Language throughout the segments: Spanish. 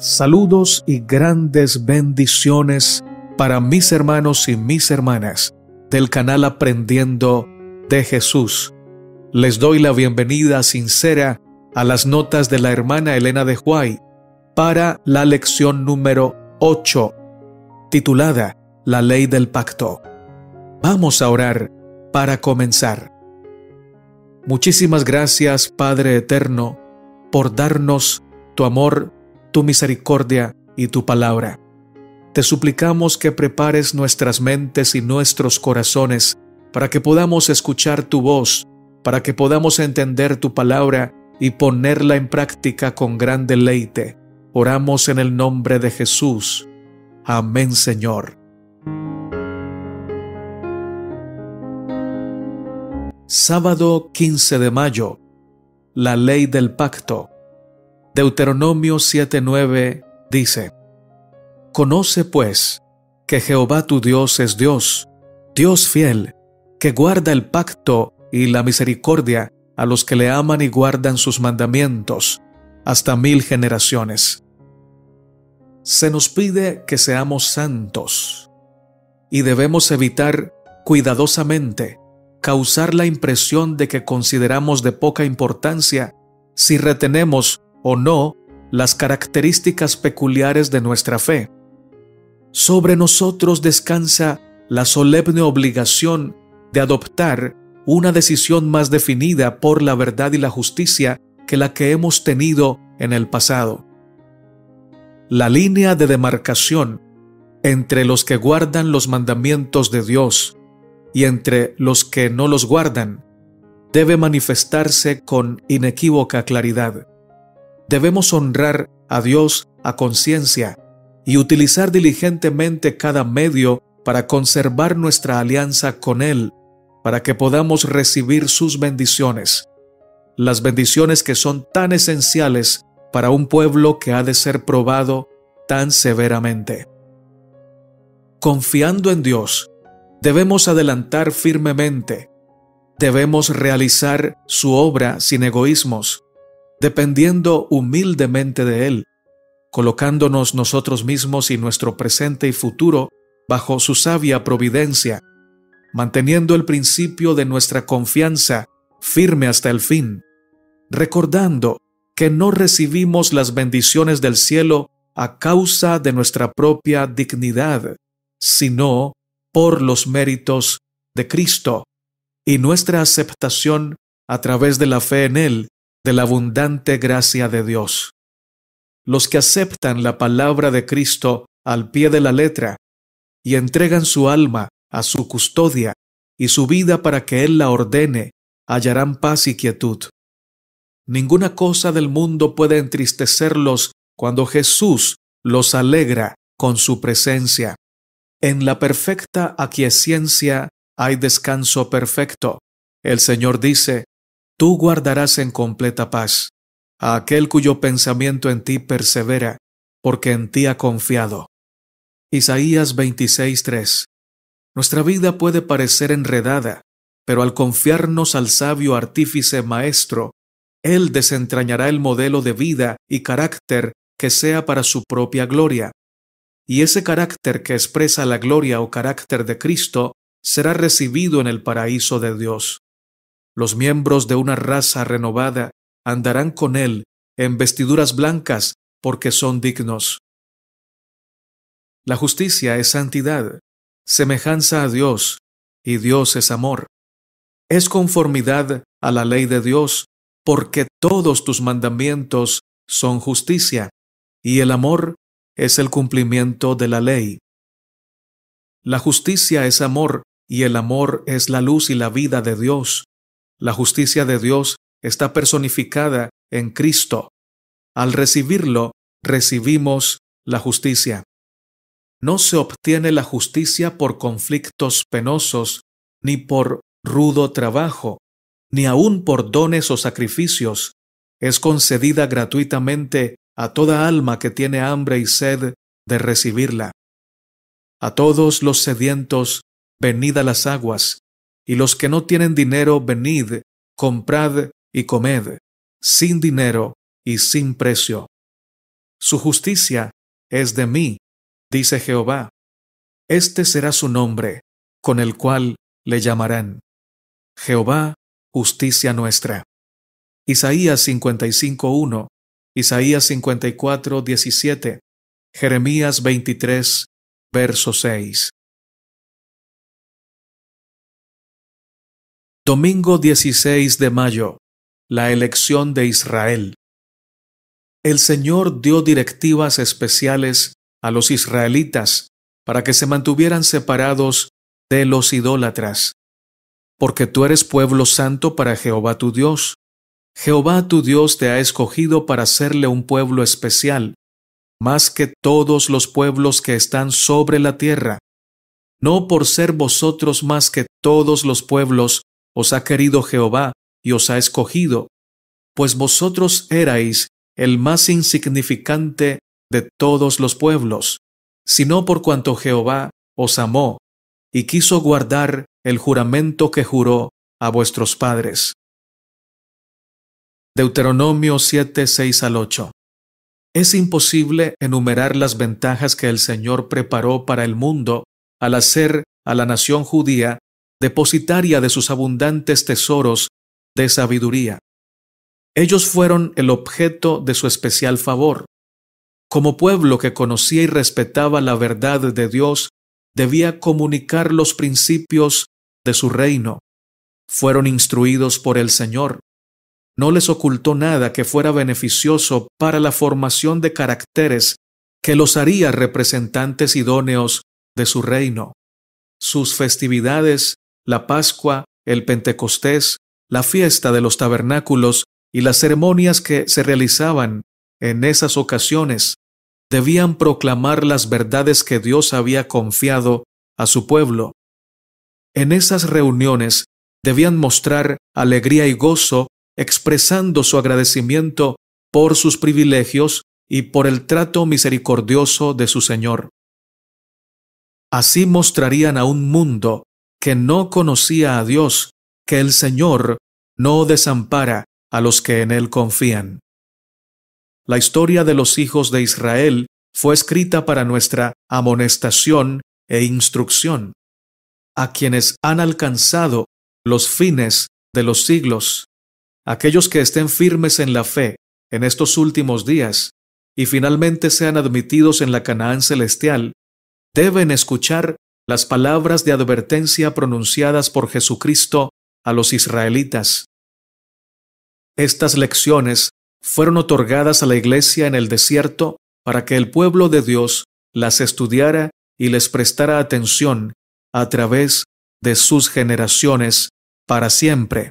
Saludos y grandes bendiciones para mis hermanos y mis hermanas del canal Aprendiendo de Jesús. Les doy la bienvenida sincera a las notas de la hermana Elena de Huay para la lección número 8, titulada La Ley del Pacto. Vamos a orar para comenzar. Muchísimas gracias, Padre Eterno, por darnos tu amor misericordia y tu palabra. Te suplicamos que prepares nuestras mentes y nuestros corazones para que podamos escuchar tu voz, para que podamos entender tu palabra y ponerla en práctica con gran deleite. Oramos en el nombre de Jesús. Amén, Señor. Sábado 15 de mayo. La ley del pacto. Deuteronomio 7:9 dice, Conoce pues que Jehová tu Dios es Dios, Dios fiel, que guarda el pacto y la misericordia a los que le aman y guardan sus mandamientos, hasta mil generaciones. Se nos pide que seamos santos y debemos evitar cuidadosamente causar la impresión de que consideramos de poca importancia si retenemos o no las características peculiares de nuestra fe. Sobre nosotros descansa la solemne obligación de adoptar una decisión más definida por la verdad y la justicia que la que hemos tenido en el pasado. La línea de demarcación entre los que guardan los mandamientos de Dios y entre los que no los guardan debe manifestarse con inequívoca claridad. Debemos honrar a Dios a conciencia y utilizar diligentemente cada medio para conservar nuestra alianza con Él, para que podamos recibir sus bendiciones, las bendiciones que son tan esenciales para un pueblo que ha de ser probado tan severamente. Confiando en Dios, debemos adelantar firmemente, debemos realizar su obra sin egoísmos, dependiendo humildemente de Él, colocándonos nosotros mismos y nuestro presente y futuro bajo su sabia providencia, manteniendo el principio de nuestra confianza firme hasta el fin, recordando que no recibimos las bendiciones del cielo a causa de nuestra propia dignidad, sino por los méritos de Cristo y nuestra aceptación a través de la fe en Él la abundante gracia de Dios. Los que aceptan la palabra de Cristo al pie de la letra y entregan su alma a su custodia y su vida para que Él la ordene, hallarán paz y quietud. Ninguna cosa del mundo puede entristecerlos cuando Jesús los alegra con su presencia. En la perfecta aquiescencia hay descanso perfecto. El Señor dice, tú guardarás en completa paz a aquel cuyo pensamiento en ti persevera, porque en ti ha confiado. Isaías 26:3 Nuestra vida puede parecer enredada, pero al confiarnos al sabio artífice maestro, Él desentrañará el modelo de vida y carácter que sea para su propia gloria. Y ese carácter que expresa la gloria o carácter de Cristo será recibido en el paraíso de Dios. Los miembros de una raza renovada andarán con él en vestiduras blancas porque son dignos. La justicia es santidad, semejanza a Dios, y Dios es amor. Es conformidad a la ley de Dios, porque todos tus mandamientos son justicia, y el amor es el cumplimiento de la ley. La justicia es amor, y el amor es la luz y la vida de Dios. La justicia de Dios está personificada en Cristo. Al recibirlo, recibimos la justicia. No se obtiene la justicia por conflictos penosos, ni por rudo trabajo, ni aun por dones o sacrificios. Es concedida gratuitamente a toda alma que tiene hambre y sed de recibirla. A todos los sedientos, venid a las aguas, y los que no tienen dinero, venid, comprad y comed, sin dinero y sin precio. Su justicia es de mí, dice Jehová. Este será su nombre, con el cual le llamarán. Jehová, justicia nuestra. Isaías 55.1, Isaías 54.17, Jeremías 23, verso 6. Domingo 16 de mayo. La elección de Israel. El Señor dio directivas especiales a los israelitas para que se mantuvieran separados de los idólatras. Porque tú eres pueblo santo para Jehová tu Dios. Jehová tu Dios te ha escogido para serle un pueblo especial, más que todos los pueblos que están sobre la tierra. No por ser vosotros más que todos los pueblos, os ha querido Jehová y os ha escogido, pues vosotros erais el más insignificante de todos los pueblos, sino por cuanto Jehová os amó y quiso guardar el juramento que juró a vuestros padres. Deuteronomio 7, 6 al 8. Es imposible enumerar las ventajas que el Señor preparó para el mundo al hacer a la nación judía depositaria de sus abundantes tesoros de sabiduría. Ellos fueron el objeto de su especial favor. Como pueblo que conocía y respetaba la verdad de Dios, debía comunicar los principios de su reino. Fueron instruidos por el Señor. No les ocultó nada que fuera beneficioso para la formación de caracteres que los haría representantes idóneos de su reino. Sus festividades la Pascua, el Pentecostés, la fiesta de los tabernáculos y las ceremonias que se realizaban en esas ocasiones debían proclamar las verdades que Dios había confiado a su pueblo. En esas reuniones debían mostrar alegría y gozo expresando su agradecimiento por sus privilegios y por el trato misericordioso de su Señor. Así mostrarían a un mundo que no conocía a Dios, que el Señor no desampara a los que en Él confían. La historia de los hijos de Israel fue escrita para nuestra amonestación e instrucción, a quienes han alcanzado los fines de los siglos, aquellos que estén firmes en la fe en estos últimos días y finalmente sean admitidos en la Canaán celestial, deben escuchar las palabras de advertencia pronunciadas por Jesucristo a los israelitas. Estas lecciones fueron otorgadas a la iglesia en el desierto para que el pueblo de Dios las estudiara y les prestara atención a través de sus generaciones para siempre.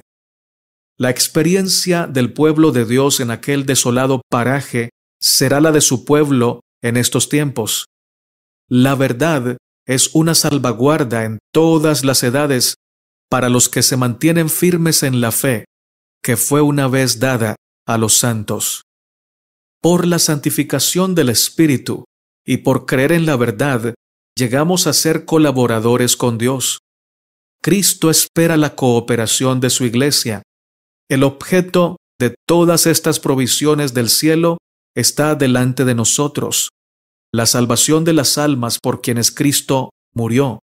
La experiencia del pueblo de Dios en aquel desolado paraje será la de su pueblo en estos tiempos. La verdad es una salvaguarda en todas las edades para los que se mantienen firmes en la fe que fue una vez dada a los santos. Por la santificación del Espíritu y por creer en la verdad, llegamos a ser colaboradores con Dios. Cristo espera la cooperación de su iglesia. El objeto de todas estas provisiones del cielo está delante de nosotros la salvación de las almas por quienes Cristo murió.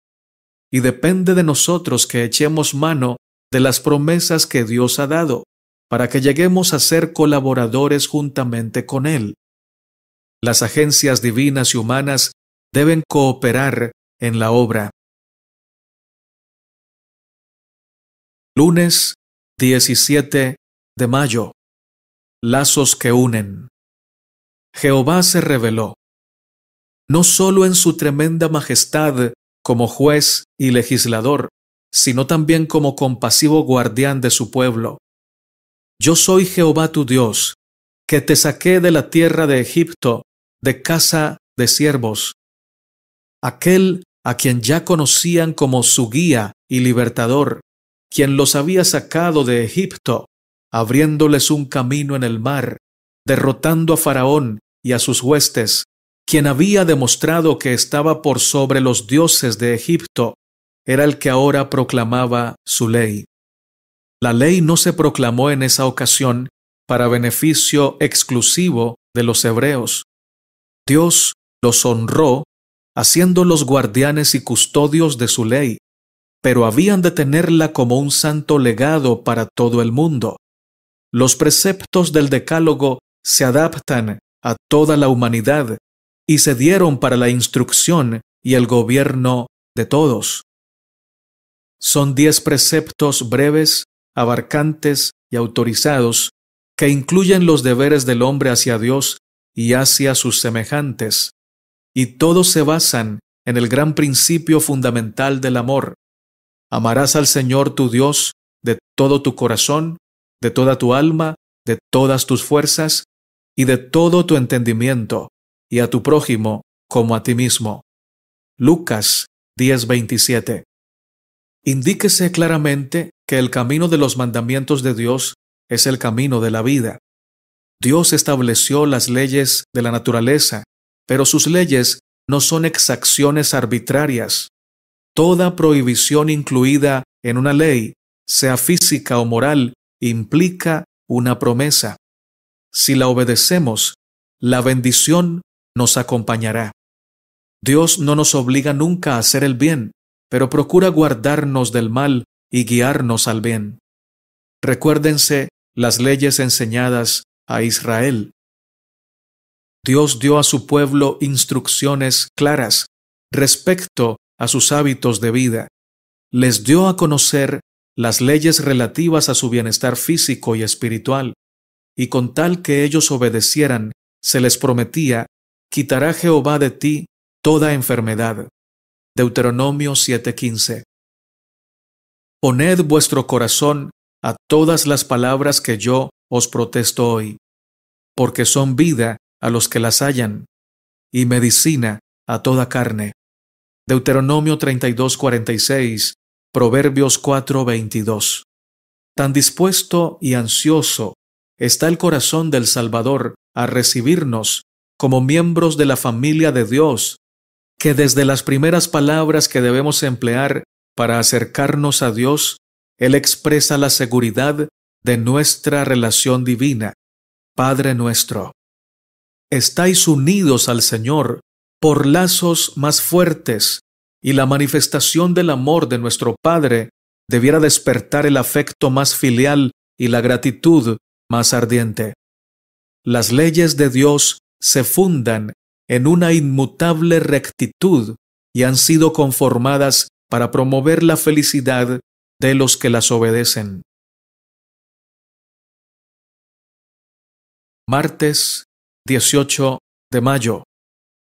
Y depende de nosotros que echemos mano de las promesas que Dios ha dado, para que lleguemos a ser colaboradores juntamente con Él. Las agencias divinas y humanas deben cooperar en la obra. Lunes 17 de mayo. Lazos que unen. Jehová se reveló no solo en su tremenda majestad como juez y legislador, sino también como compasivo guardián de su pueblo. Yo soy Jehová tu Dios, que te saqué de la tierra de Egipto, de casa de siervos. Aquel a quien ya conocían como su guía y libertador, quien los había sacado de Egipto, abriéndoles un camino en el mar, derrotando a Faraón y a sus huestes, quien había demostrado que estaba por sobre los dioses de Egipto, era el que ahora proclamaba su ley. La ley no se proclamó en esa ocasión para beneficio exclusivo de los hebreos. Dios los honró haciéndolos guardianes y custodios de su ley, pero habían de tenerla como un santo legado para todo el mundo. Los preceptos del Decálogo se adaptan a toda la humanidad y se dieron para la instrucción y el gobierno de todos. Son diez preceptos breves, abarcantes y autorizados que incluyen los deberes del hombre hacia Dios y hacia sus semejantes, y todos se basan en el gran principio fundamental del amor. Amarás al Señor tu Dios de todo tu corazón, de toda tu alma, de todas tus fuerzas y de todo tu entendimiento y a tu prójimo como a ti mismo. Lucas 10:27. Indíquese claramente que el camino de los mandamientos de Dios es el camino de la vida. Dios estableció las leyes de la naturaleza, pero sus leyes no son exacciones arbitrarias. Toda prohibición incluida en una ley, sea física o moral, implica una promesa. Si la obedecemos, la bendición nos acompañará. Dios no nos obliga nunca a hacer el bien, pero procura guardarnos del mal y guiarnos al bien. Recuérdense las leyes enseñadas a Israel. Dios dio a su pueblo instrucciones claras respecto a sus hábitos de vida. Les dio a conocer las leyes relativas a su bienestar físico y espiritual, y con tal que ellos obedecieran, se les prometía quitará Jehová de ti toda enfermedad. Deuteronomio 7:15. Poned vuestro corazón a todas las palabras que yo os protesto hoy, porque son vida a los que las hallan, y medicina a toda carne. Deuteronomio 32:46, Proverbios 4:22. Tan dispuesto y ansioso está el corazón del Salvador a recibirnos como miembros de la familia de Dios, que desde las primeras palabras que debemos emplear para acercarnos a Dios, Él expresa la seguridad de nuestra relación divina. Padre nuestro, estáis unidos al Señor por lazos más fuertes, y la manifestación del amor de nuestro Padre debiera despertar el afecto más filial y la gratitud más ardiente. Las leyes de Dios se fundan en una inmutable rectitud y han sido conformadas para promover la felicidad de los que las obedecen. Martes 18 de mayo.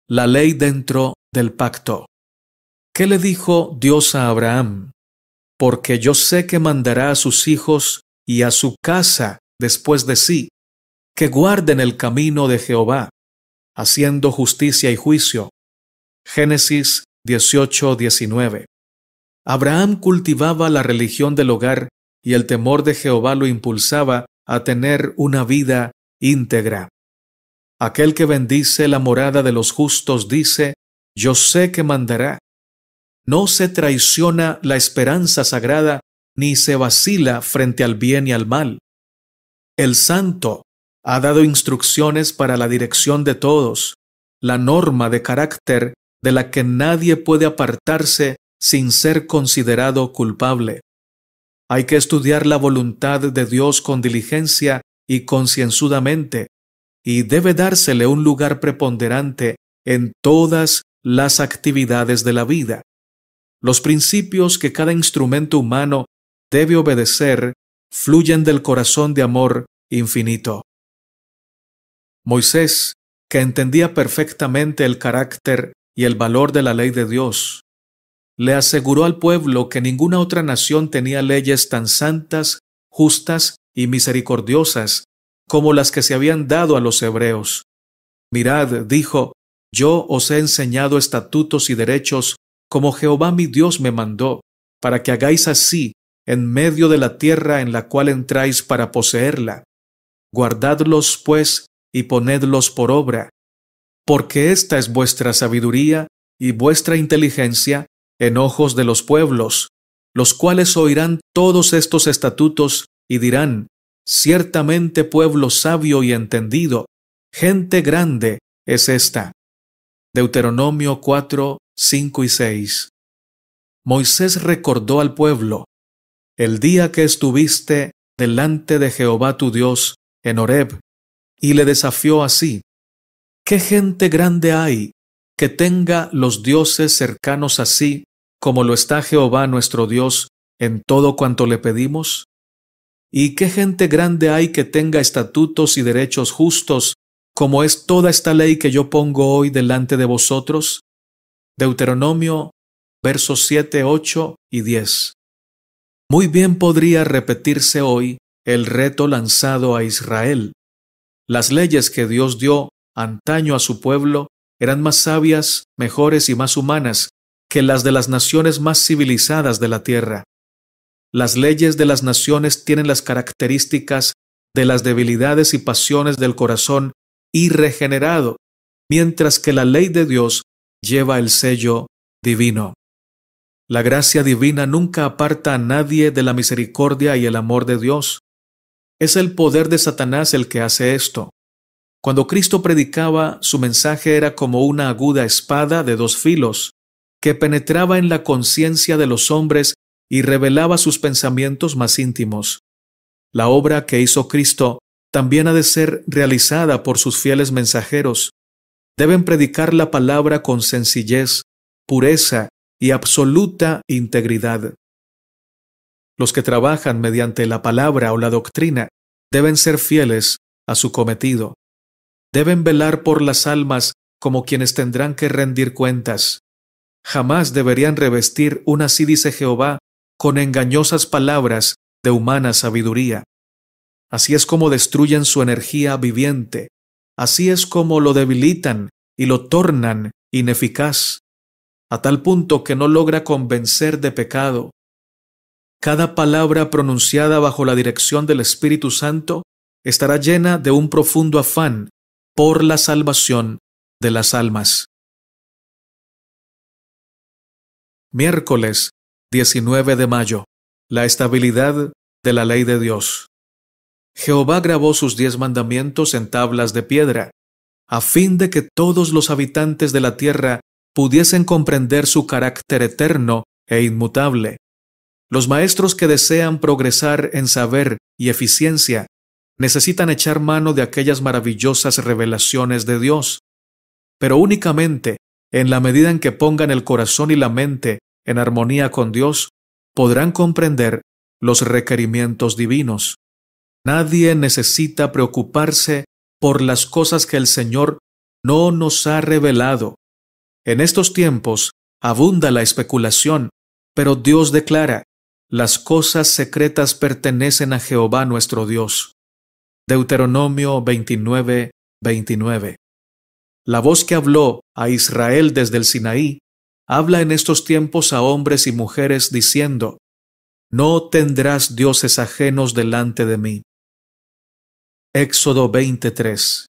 La ley dentro del pacto. ¿Qué le dijo Dios a Abraham? Porque yo sé que mandará a sus hijos y a su casa después de sí, que guarden el camino de Jehová, haciendo justicia y juicio. Génesis 18:19. Abraham cultivaba la religión del hogar y el temor de Jehová lo impulsaba a tener una vida íntegra. Aquel que bendice la morada de los justos dice, yo sé que mandará. No se traiciona la esperanza sagrada, ni se vacila frente al bien y al mal. El santo ha dado instrucciones para la dirección de todos, la norma de carácter de la que nadie puede apartarse sin ser considerado culpable. Hay que estudiar la voluntad de Dios con diligencia y concienzudamente, y debe dársele un lugar preponderante en todas las actividades de la vida. Los principios que cada instrumento humano debe obedecer fluyen del corazón de amor infinito. Moisés, que entendía perfectamente el carácter y el valor de la ley de Dios, le aseguró al pueblo que ninguna otra nación tenía leyes tan santas, justas y misericordiosas como las que se habían dado a los hebreos. Mirad, dijo, yo os he enseñado estatutos y derechos como Jehová mi Dios me mandó, para que hagáis así en medio de la tierra en la cual entráis para poseerla. Guardadlos, pues, y ponedlos por obra, porque esta es vuestra sabiduría y vuestra inteligencia en ojos de los pueblos, los cuales oirán todos estos estatutos y dirán, ciertamente pueblo sabio y entendido, gente grande es esta. Deuteronomio 4, 5 y 6. Moisés recordó al pueblo, el día que estuviste delante de Jehová tu Dios en Horeb, y le desafió así, ¿Qué gente grande hay que tenga los dioses cercanos a sí, como lo está Jehová nuestro Dios en todo cuanto le pedimos? ¿Y qué gente grande hay que tenga estatutos y derechos justos, como es toda esta ley que yo pongo hoy delante de vosotros? Deuteronomio versos 7, 8 y 10. Muy bien podría repetirse hoy el reto lanzado a Israel, las leyes que Dios dio antaño a su pueblo eran más sabias, mejores y más humanas que las de las naciones más civilizadas de la tierra. Las leyes de las naciones tienen las características de las debilidades y pasiones del corazón irregenerado, mientras que la ley de Dios lleva el sello divino. La gracia divina nunca aparta a nadie de la misericordia y el amor de Dios. Es el poder de Satanás el que hace esto. Cuando Cristo predicaba, su mensaje era como una aguda espada de dos filos, que penetraba en la conciencia de los hombres y revelaba sus pensamientos más íntimos. La obra que hizo Cristo también ha de ser realizada por sus fieles mensajeros. Deben predicar la palabra con sencillez, pureza y absoluta integridad. Los que trabajan mediante la palabra o la doctrina deben ser fieles a su cometido. Deben velar por las almas como quienes tendrán que rendir cuentas. Jamás deberían revestir un así dice Jehová con engañosas palabras de humana sabiduría. Así es como destruyen su energía viviente. Así es como lo debilitan y lo tornan ineficaz, a tal punto que no logra convencer de pecado, cada palabra pronunciada bajo la dirección del Espíritu Santo estará llena de un profundo afán por la salvación de las almas. Miércoles 19 de mayo. La estabilidad de la ley de Dios. Jehová grabó sus diez mandamientos en tablas de piedra, a fin de que todos los habitantes de la tierra pudiesen comprender su carácter eterno e inmutable. Los maestros que desean progresar en saber y eficiencia necesitan echar mano de aquellas maravillosas revelaciones de Dios, pero únicamente en la medida en que pongan el corazón y la mente en armonía con Dios, podrán comprender los requerimientos divinos. Nadie necesita preocuparse por las cosas que el Señor no nos ha revelado. En estos tiempos abunda la especulación, pero Dios declara, las cosas secretas pertenecen a Jehová nuestro Dios. Deuteronomio 29, 29. La voz que habló a Israel desde el Sinaí habla en estos tiempos a hombres y mujeres diciendo, No tendrás dioses ajenos delante de mí. Éxodo 23.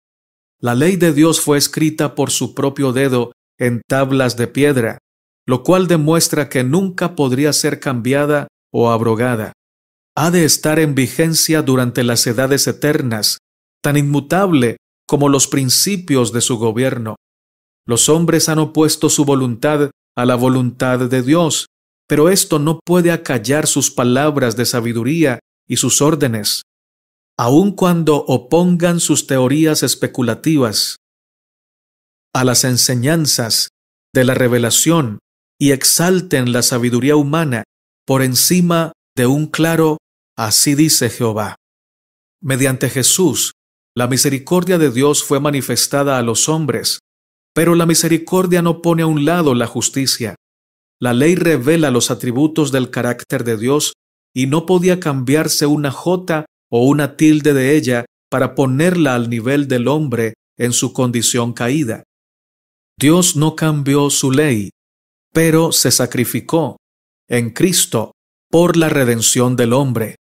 La ley de Dios fue escrita por su propio dedo en tablas de piedra, lo cual demuestra que nunca podría ser cambiada o abrogada, ha de estar en vigencia durante las edades eternas, tan inmutable como los principios de su gobierno. Los hombres han opuesto su voluntad a la voluntad de Dios, pero esto no puede acallar sus palabras de sabiduría y sus órdenes, aun cuando opongan sus teorías especulativas a las enseñanzas de la revelación y exalten la sabiduría humana por encima de un claro, así dice Jehová. Mediante Jesús, la misericordia de Dios fue manifestada a los hombres, pero la misericordia no pone a un lado la justicia. La ley revela los atributos del carácter de Dios y no podía cambiarse una jota o una tilde de ella para ponerla al nivel del hombre en su condición caída. Dios no cambió su ley, pero se sacrificó, en Cristo por la redención del hombre.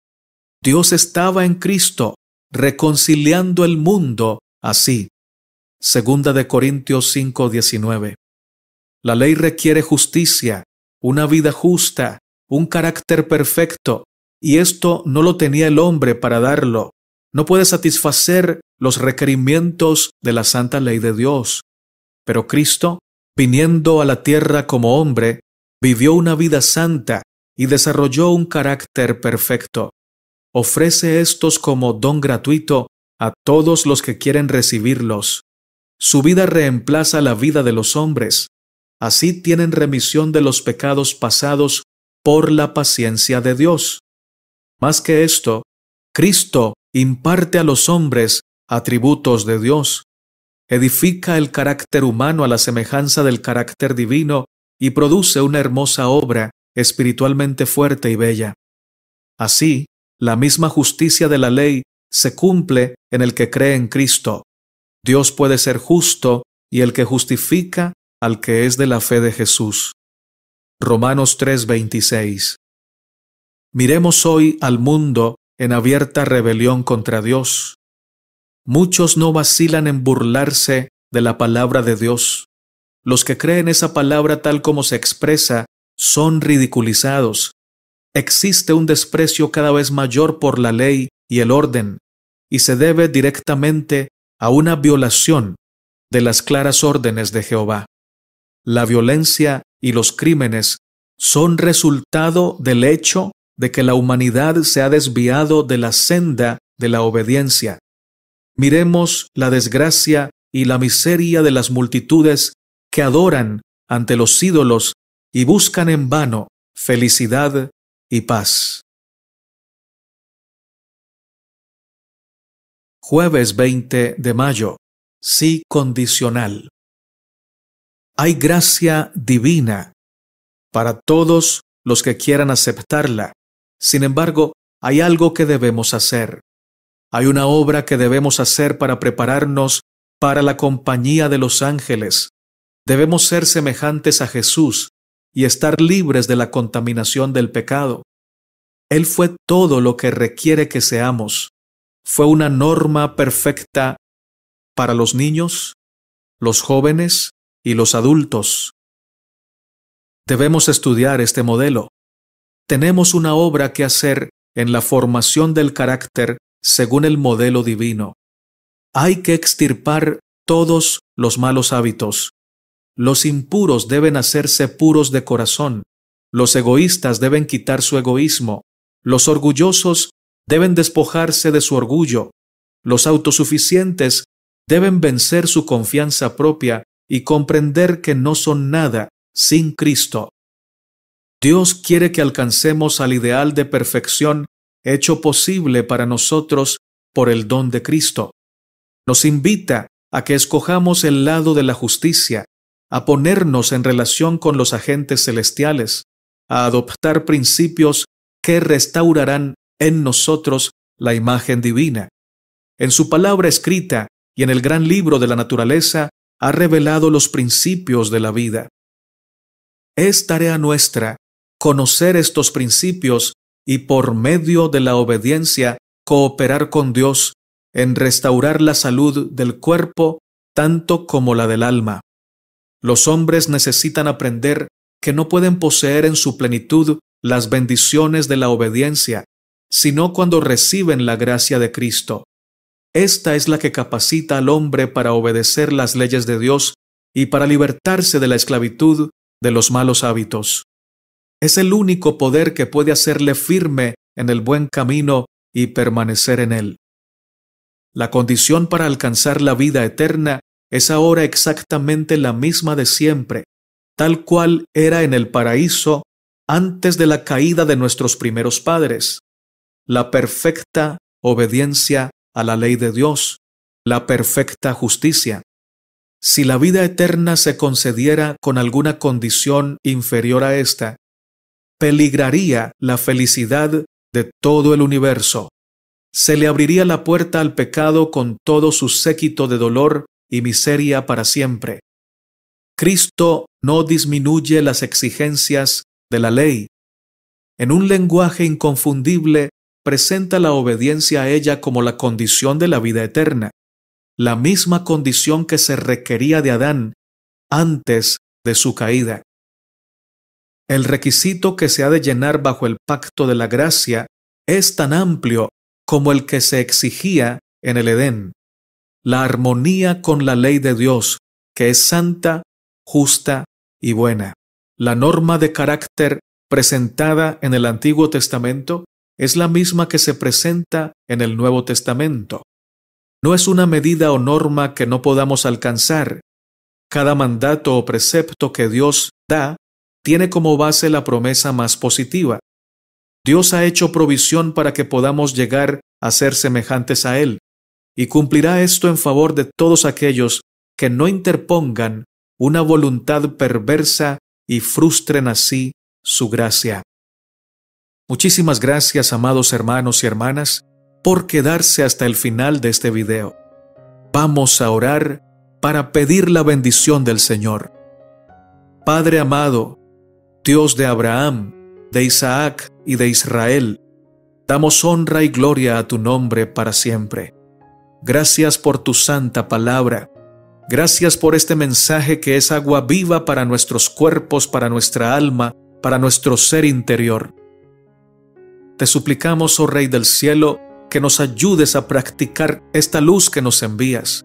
Dios estaba en Cristo reconciliando el mundo así. Segunda de Corintios 5:19. La ley requiere justicia, una vida justa, un carácter perfecto, y esto no lo tenía el hombre para darlo. No puede satisfacer los requerimientos de la santa ley de Dios. Pero Cristo, viniendo a la tierra como hombre, vivió una vida santa y desarrolló un carácter perfecto. Ofrece estos como don gratuito a todos los que quieren recibirlos. Su vida reemplaza la vida de los hombres. Así tienen remisión de los pecados pasados por la paciencia de Dios. Más que esto, Cristo imparte a los hombres atributos de Dios. Edifica el carácter humano a la semejanza del carácter divino y produce una hermosa obra espiritualmente fuerte y bella. Así, la misma justicia de la ley se cumple en el que cree en Cristo. Dios puede ser justo y el que justifica al que es de la fe de Jesús. Romanos 3:26 Miremos hoy al mundo en abierta rebelión contra Dios. Muchos no vacilan en burlarse de la palabra de Dios los que creen esa palabra tal como se expresa son ridiculizados. Existe un desprecio cada vez mayor por la ley y el orden, y se debe directamente a una violación de las claras órdenes de Jehová. La violencia y los crímenes son resultado del hecho de que la humanidad se ha desviado de la senda de la obediencia. Miremos la desgracia y la miseria de las multitudes que adoran ante los ídolos y buscan en vano felicidad y paz. Jueves 20 de mayo. Sí condicional. Hay gracia divina para todos los que quieran aceptarla. Sin embargo, hay algo que debemos hacer. Hay una obra que debemos hacer para prepararnos para la compañía de los ángeles, Debemos ser semejantes a Jesús y estar libres de la contaminación del pecado. Él fue todo lo que requiere que seamos. Fue una norma perfecta para los niños, los jóvenes y los adultos. Debemos estudiar este modelo. Tenemos una obra que hacer en la formación del carácter según el modelo divino. Hay que extirpar todos los malos hábitos, los impuros deben hacerse puros de corazón. Los egoístas deben quitar su egoísmo. Los orgullosos deben despojarse de su orgullo. Los autosuficientes deben vencer su confianza propia y comprender que no son nada sin Cristo. Dios quiere que alcancemos al ideal de perfección hecho posible para nosotros por el don de Cristo. Nos invita a que escojamos el lado de la justicia, a ponernos en relación con los agentes celestiales, a adoptar principios que restaurarán en nosotros la imagen divina. En su palabra escrita y en el gran libro de la naturaleza ha revelado los principios de la vida. Es tarea nuestra conocer estos principios y por medio de la obediencia cooperar con Dios en restaurar la salud del cuerpo tanto como la del alma. Los hombres necesitan aprender que no pueden poseer en su plenitud las bendiciones de la obediencia, sino cuando reciben la gracia de Cristo. Esta es la que capacita al hombre para obedecer las leyes de Dios y para libertarse de la esclavitud de los malos hábitos. Es el único poder que puede hacerle firme en el buen camino y permanecer en él. La condición para alcanzar la vida eterna es ahora exactamente la misma de siempre, tal cual era en el paraíso antes de la caída de nuestros primeros padres. La perfecta obediencia a la ley de Dios, la perfecta justicia. Si la vida eterna se concediera con alguna condición inferior a esta, peligraría la felicidad de todo el universo. Se le abriría la puerta al pecado con todo su séquito de dolor y miseria para siempre. Cristo no disminuye las exigencias de la ley. En un lenguaje inconfundible presenta la obediencia a ella como la condición de la vida eterna, la misma condición que se requería de Adán antes de su caída. El requisito que se ha de llenar bajo el pacto de la gracia es tan amplio como el que se exigía en el Edén la armonía con la ley de Dios, que es santa, justa y buena. La norma de carácter presentada en el Antiguo Testamento es la misma que se presenta en el Nuevo Testamento. No es una medida o norma que no podamos alcanzar. Cada mandato o precepto que Dios da tiene como base la promesa más positiva. Dios ha hecho provisión para que podamos llegar a ser semejantes a Él y cumplirá esto en favor de todos aquellos que no interpongan una voluntad perversa y frustren así su gracia. Muchísimas gracias, amados hermanos y hermanas, por quedarse hasta el final de este video. Vamos a orar para pedir la bendición del Señor. Padre amado, Dios de Abraham, de Isaac y de Israel, damos honra y gloria a tu nombre para siempre. Gracias por tu santa palabra. Gracias por este mensaje que es agua viva para nuestros cuerpos, para nuestra alma, para nuestro ser interior. Te suplicamos, oh Rey del Cielo, que nos ayudes a practicar esta luz que nos envías,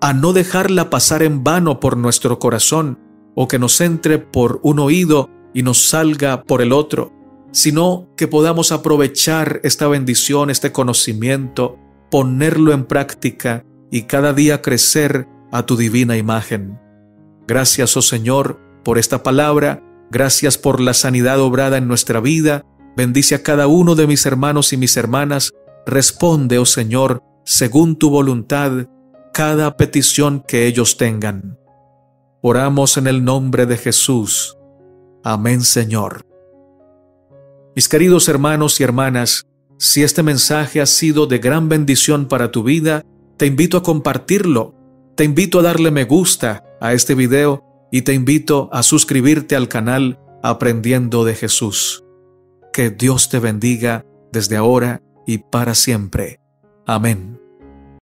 a no dejarla pasar en vano por nuestro corazón, o que nos entre por un oído y nos salga por el otro, sino que podamos aprovechar esta bendición, este conocimiento, ponerlo en práctica y cada día crecer a tu divina imagen. Gracias, oh Señor, por esta palabra, gracias por la sanidad obrada en nuestra vida, bendice a cada uno de mis hermanos y mis hermanas, responde, oh Señor, según tu voluntad, cada petición que ellos tengan. Oramos en el nombre de Jesús. Amén, Señor. Mis queridos hermanos y hermanas, si este mensaje ha sido de gran bendición para tu vida, te invito a compartirlo, te invito a darle me gusta a este video y te invito a suscribirte al canal Aprendiendo de Jesús. Que Dios te bendiga desde ahora y para siempre. Amén.